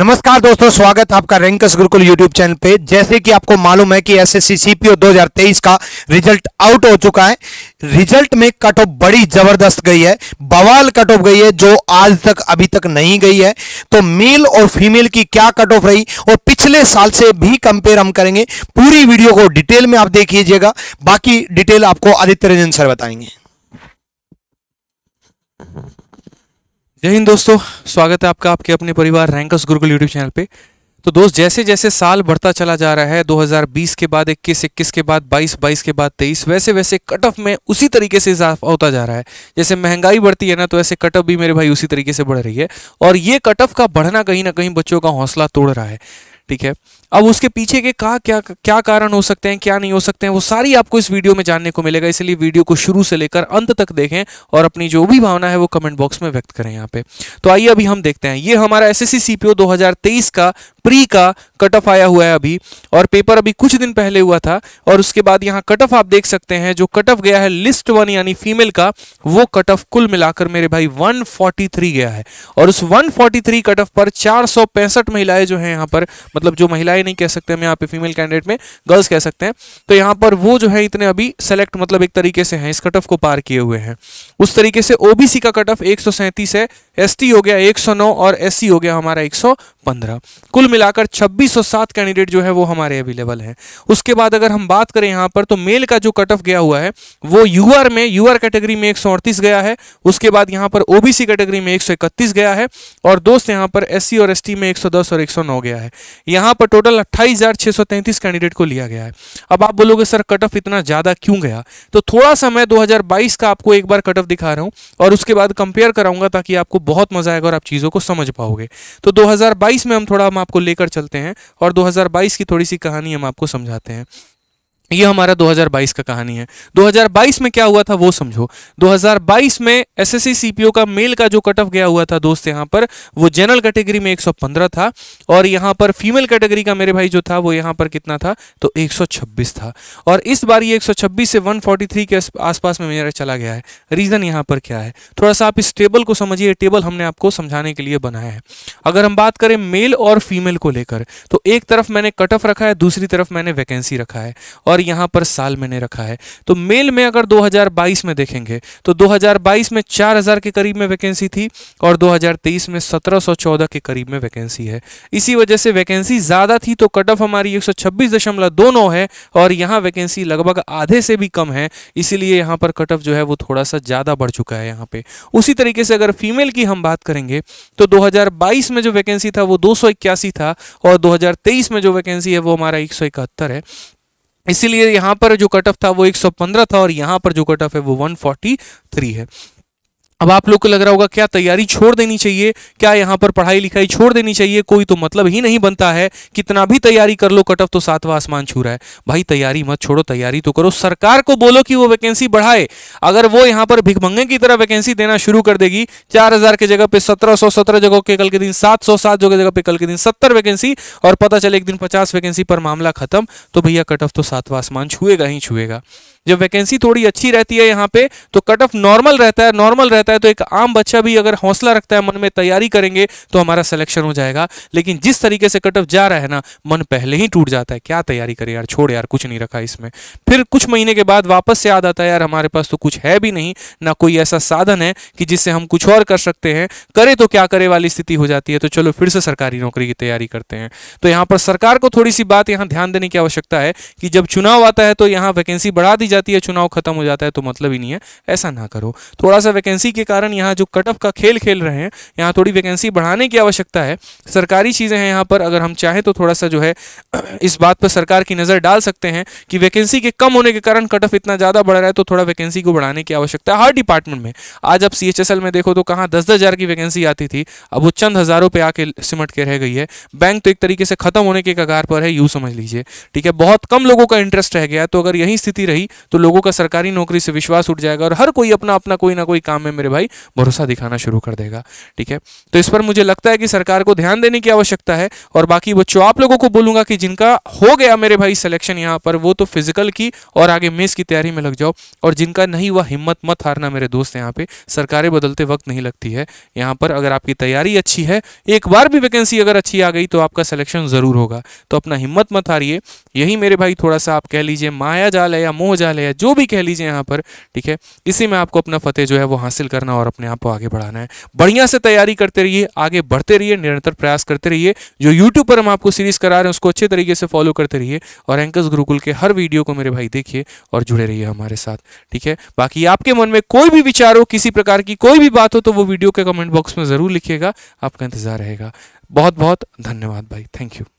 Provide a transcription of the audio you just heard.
नमस्कार दोस्तों स्वागत आपका रैंकस गुरुकुल यूट्यूब चैनल पे जैसे कि आपको मालूम है कि दो हजार तेईस का रिजल्ट आउट हो चुका है रिजल्ट में कट ऑफ बड़ी जबरदस्त गई है बवाल कट ऑफ गई है जो आज तक अभी तक नहीं गई है तो मेल और फीमेल की क्या कट ऑफ रही और पिछले साल से भी कंपेयर हम करेंगे पूरी वीडियो को डिटेल में आप देख लीजिएगा बाकी डिटेल आपको आदित्य रंजन सर बताएंगे जय हिंद दोस्तों स्वागत है आपका आपके अपने परिवार रैंकस गुरुकुल यूट्यूब चैनल पे तो दोस्त जैसे जैसे साल बढ़ता चला जा रहा है 2020 के बाद 21 21 के बाद 22 22 के बाद 23 वैसे वैसे कट ऑफ में उसी तरीके से इजाफा होता जा रहा है जैसे महंगाई बढ़ती है ना तो ऐसे कट ऑफ भी मेरे भाई उसी तरीके से बढ़ रही है और ये कट ऑफ का बढ़ना कहीं ना कहीं बच्चों का हौसला तोड़ रहा है ठीक है अब उसके पीछे के का क्या क्या कारण हो सकते हैं क्या नहीं हो सकते हैं वो सारी आपको इस वीडियो में जानने को मिलेगा इसलिए वीडियो को शुरू से लेकर अंत तक देखें और अपनी जो भी भावना है वो कमेंट बॉक्स में व्यक्त करें यहाँ पे तो आइए अभी हम देखते हैं ये हमारा एस एस का प्री का कट ऑफ आया हुआ है अभी और पेपर अभी कुछ दिन पहले हुआ था और उसके बाद यहाँ कट ऑफ आप देख सकते हैं जो कट ऑफ गया है लिस्ट वन यानी फीमेल का वो कट ऑफ कुल मिलाकर मेरे भाई 143 गया है और उस 143 फोर्टी कट ऑफ पर चार महिलाएं जो है यहाँ पर मतलब जो महिलाएं नहीं कह सकते हम यहाँ पे फीमेल कैंडिडेट में गर्ल्स कह सकते हैं तो यहाँ पर वो जो है इतने अभी सेलेक्ट मतलब एक तरीके से हैं इस कट ऑफ को पार किए हुए हैं उस तरीके से ओबीसी का कट ऑफ एक है एस हो गया एक और एस e हो गया हमारा 115 कुल मिलाकर 26 107 कैंडिडेट जो है वो हमारे अवेलेबल हैं उसके बाद अगर हम बात करें यहाँ पर तो मेल का जो कट ऑफ गया हुआ है वो यूआर में यूआर कैटेगरी में एक गया है उसके बाद यहाँ पर ओबीसी कैटेगरी में एक गया है और दोस्त यहाँ पर एस और एस में एक और एक गया है यहाँ पर टोटल अट्ठाईस कैंडिडेट को लिया गया है अब आप बोलोगे सर कट ऑफ इतना ज़्यादा क्यों गया तो थोड़ा सा मैं 2022 का आपको एक बार कट ऑफ दिखा रहा हूँ और उसके बाद कंपेयर कराऊंगा ताकि आपको बहुत मजा आएगा और आप चीज़ों को समझ पाओगे तो 2022 में हम थोड़ा हम आपको लेकर चलते हैं और 2022 की थोड़ी सी कहानी हम आपको समझाते हैं ये हमारा 2022 का कहानी है 2022 में क्या हुआ था वो समझो 2022 में एस एस सीपीओ का मेल का जो कट ऑफ गया हुआ था दोस्त यहाँ पर वो जनरल कैटेगरी में 115 था और यहाँ पर फीमेल कैटेगरी का मेरे भाई जो था वो यहाँ पर कितना था तो 126 था और इस बार ये 126 से 143 के आसपास में मेरा चला गया है रीज़न यहाँ पर क्या है थोड़ा सा आप इस टेबल को समझिए टेबल हमने आपको समझाने के लिए बनाया है अगर हम बात करें मेल और फीमेल को लेकर तो एक तरफ मैंने कट ऑफ रखा है दूसरी तरफ मैंने वैकेंसी रखा है और यहां पर साल मैंने रखा है तो मेल में अगर 2022 में देखेंगे तो 2022 में 4000 के करीब में वैकेंसी थी और 2023 में 1714 के करीब में वैकेंसी है इसी वजह से वैकेंसी ज़्यादा थी तो कट ऑफ हमारी एक है और यहां वैकेंसी लगभग आधे से भी कम है इसीलिए यहां पर कट ऑफ जो है वो थोड़ा सा ज़्यादा बढ़ चुका है यहां पर उसी तरीके से अगर फीमेल की हम बात करेंगे तो दो में जो वैकेंसी था वो दो था और 2023 में जो वैकेंसी है वो हमारा एक है इसीलिए यहाँ पर जो कट ऑफ था वो 115 था और यहाँ पर जो कट ऑफ है वो 143 है अब आप लोग को लग रहा होगा क्या तैयारी छोड़ देनी चाहिए क्या यहाँ पर पढ़ाई लिखाई छोड़ देनी चाहिए कोई तो मतलब ही नहीं बनता है कितना भी तैयारी कर लो कट ऑफ तो सातवा आसमान छू रहा है भाई तैयारी मत छोड़ो तैयारी तो करो सरकार को बोलो कि वो वैकेंसी बढ़ाए अगर वो यहाँ पर भिकमंगे की तरह वैकेंसी देना शुरू कर देगी चार हजार के जगह पे सत्रह सौ सत्रह जगह के कल के दिन सात सौ सात जगह पे कल के दिन सत्तर वैकेंसी और पता चले एक दिन पचास वैकेंसी पर मामला खत्म तो भैया कट ऑफ तो सातवा आसमान छुएगा ही छुएगा जब वैकेंसी थोड़ी अच्छी रहती है यहाँ पे तो कट ऑफ नॉर्मल रहता है नॉर्मल रहता है तो एक आम बच्चा भी अगर हौसला रखता है मन में तैयारी करेंगे तो हमारा सिलेक्शन हो जाएगा लेकिन जिस तरीके से कट ऑफ जा रहा है ना मन पहले ही टूट जाता है क्या तैयारी करे यार छोड़ यार कुछ नहीं रखा इसमें फिर कुछ महीने के बाद वापस से याद आता है यार हमारे पास तो कुछ है भी नहीं ना कोई ऐसा साधन है कि जिससे हम कुछ और कर सकते हैं करे तो क्या करे वाली स्थिति हो जाती है तो चलो फिर से सरकारी नौकरी की तैयारी करते हैं तो यहाँ पर सरकार को थोड़ी सी बात यहाँ ध्यान देने की आवश्यकता है कि जब चुनाव आता है तो यहाँ वैकेंसी बढ़ा दी जाती है चुनाव खत्म हो जाता है तो मतलब ही नहीं है ऐसा ना करो थोड़ा सा वैकेंसी के कारण यहाँ जो कटअप का खेल खेल रहे हैं यहाँ थोड़ी वैकेंसी बढ़ाने की आवश्यकता है सरकारी चीज़ें हैं यहाँ पर अगर हम चाहें तो थोड़ा सा जो है इस बात पर सरकार की नज़र डाल सकते हैं कि वैकेंसी के कम होने के कारण कट ऑफ इतना ज़्यादा बढ़ रहा है तो थोड़ा वैकेंसी को बढ़ाने की आवश्यकता है हर डिपार्टमेंट में आज अब सी में देखो तो कहाँ दस दस की वैकेंसी आती थी अब वो चंद हज़ारों पर आके सिमट के रह गई है बैंक तो एक तरीके से ख़त्म होने के कगार पर है यूँ समझ लीजिए ठीक है बहुत कम लोगों का इंटरेस्ट रह गया तो अगर यही स्थिति रही तो लोगों का सरकारी नौकरी से विश्वास उठ जाएगा और हर कोई अपना अपना कोई ना कोई काम में मेरे भाई भरोसा दिखाना शुरू कर देगा ठीक है तो इस पर मुझे लगता है कि सरकार को ध्यान देने की आवश्यकता है और बाकी बच्चों आप लोगों को बोलूंगा कि जिनका हो गया मेरे भाई सिलेक्शन यहाँ पर वो तो फिजिकल की और आगे मेस की तैयारी में लग जाओ और जिनका नहीं हुआ हिम्मत मत हारना मेरे दोस्त यहाँ पे सरकारें बदलते वक्त नहीं लगती है यहाँ पर अगर आपकी तैयारी अच्छी है एक बार भी वैकेंसी अगर अच्छी आ गई तो आपका सिलेक्शन ज़रूर होगा तो अपना हिम्मत मत हारिए यही मेरे भाई थोड़ा सा आप कह लीजिए माया जाल है या मोह जाल स्टाइल है या जो भी कह लीजिए यहाँ पर ठीक है इसी में आपको अपना फतेह जो है वो हासिल करना और अपने आप को आगे बढ़ाना है बढ़िया से तैयारी करते रहिए आगे बढ़ते रहिए निरंतर प्रयास करते रहिए जो यूट्यूब पर हम आपको सीरीज करा रहे हैं उसको अच्छे तरीके से फॉलो करते रहिए और एंकस गुरुकुल के हर वीडियो को मेरे भाई देखिए और जुड़े रहिए हमारे साथ ठीक है बाकी आपके मन में कोई भी विचार हो किसी प्रकार की कोई भी बात हो तो वो वीडियो के कमेंट बॉक्स में ज़रूर लिखिएगा आपका इंतजार रहेगा बहुत बहुत धन्यवाद भाई थैंक यू